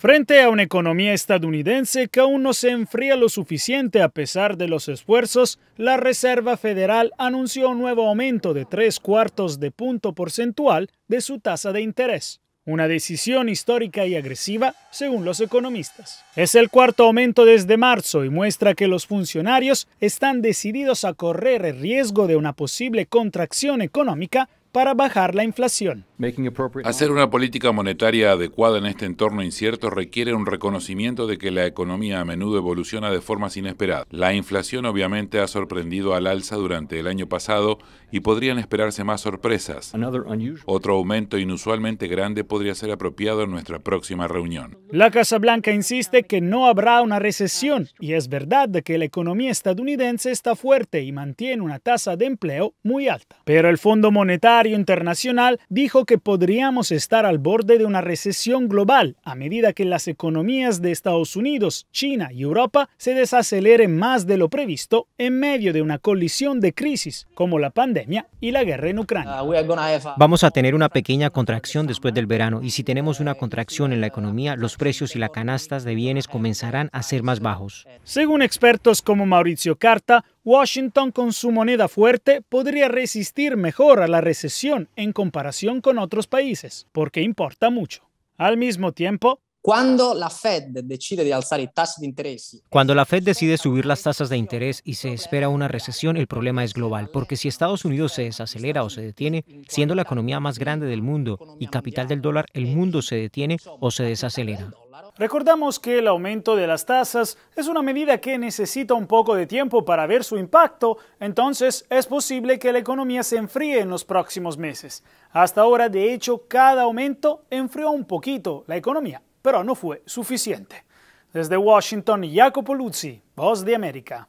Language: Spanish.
Frente a una economía estadounidense que aún no se enfría lo suficiente a pesar de los esfuerzos, la Reserva Federal anunció un nuevo aumento de tres cuartos de punto porcentual de su tasa de interés. Una decisión histórica y agresiva, según los economistas. Es el cuarto aumento desde marzo y muestra que los funcionarios están decididos a correr el riesgo de una posible contracción económica para bajar la inflación. Hacer una política monetaria adecuada en este entorno incierto requiere un reconocimiento de que la economía a menudo evoluciona de formas inesperadas. La inflación obviamente ha sorprendido al alza durante el año pasado y podrían esperarse más sorpresas. Otro aumento inusualmente grande podría ser apropiado en nuestra próxima reunión. La Casa Blanca insiste que no habrá una recesión y es verdad que la economía estadounidense está fuerte y mantiene una tasa de empleo muy alta. Pero el Fondo Monetario Internacional dijo que podríamos estar al borde de una recesión global a medida que las economías de Estados Unidos, China y Europa se desaceleren más de lo previsto en medio de una colisión de crisis como la pandemia y la guerra en Ucrania. Uh, Vamos a tener una pequeña contracción después del verano y si tenemos una contracción en la economía, los precios y las canastas de bienes comenzarán a ser más bajos. Según expertos como Mauricio Carta, Washington con su moneda fuerte podría resistir mejor a la recesión en comparación con otros países, porque importa mucho. Al mismo tiempo, cuando la Fed decide de alzar el de interés, Cuando la Fed decide subir las tasas de interés y se espera una recesión, el problema es global, porque si Estados Unidos se desacelera o se detiene, siendo la economía más grande del mundo y capital del dólar, el mundo se detiene o se desacelera. Recordamos que el aumento de las tasas es una medida que necesita un poco de tiempo para ver su impacto, entonces es posible que la economía se enfríe en los próximos meses. Hasta ahora, de hecho, cada aumento enfrió un poquito la economía. però no fue suficiente. Desde Washington, Jacopo Luzzi, Voz de América.